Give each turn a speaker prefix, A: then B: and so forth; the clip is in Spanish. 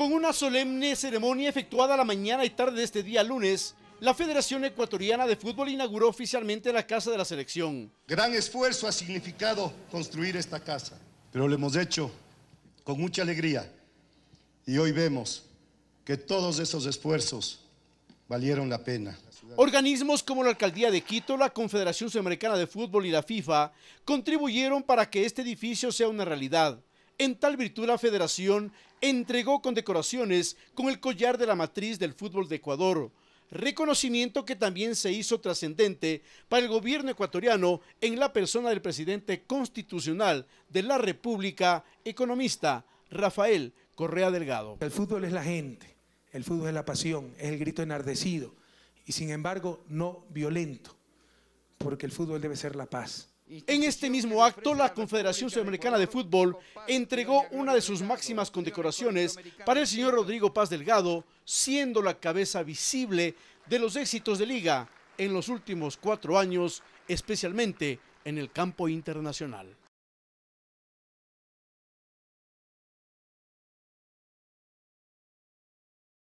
A: Con una solemne ceremonia efectuada la mañana y tarde de este día lunes, la Federación Ecuatoriana de Fútbol inauguró oficialmente la Casa de la Selección. Gran esfuerzo ha significado
B: construir esta casa, pero lo hemos hecho con mucha alegría y hoy vemos que todos esos esfuerzos valieron la pena.
A: Organismos como la Alcaldía de Quito, la Confederación Sudamericana de Fútbol y la FIFA contribuyeron para que este edificio sea una realidad. En tal virtud, la federación entregó condecoraciones con el collar de la matriz del fútbol de Ecuador, reconocimiento que también se hizo trascendente para el gobierno ecuatoriano en la persona del presidente constitucional de la República, economista Rafael Correa Delgado. El fútbol es la gente, el fútbol es la pasión, es el grito enardecido y sin embargo no violento, porque el fútbol debe ser la paz. En este mismo acto, la Confederación Sudamericana de Fútbol entregó una de sus máximas condecoraciones para el señor Rodrigo Paz Delgado, siendo la cabeza visible de los éxitos de liga en los últimos cuatro años, especialmente en el campo internacional.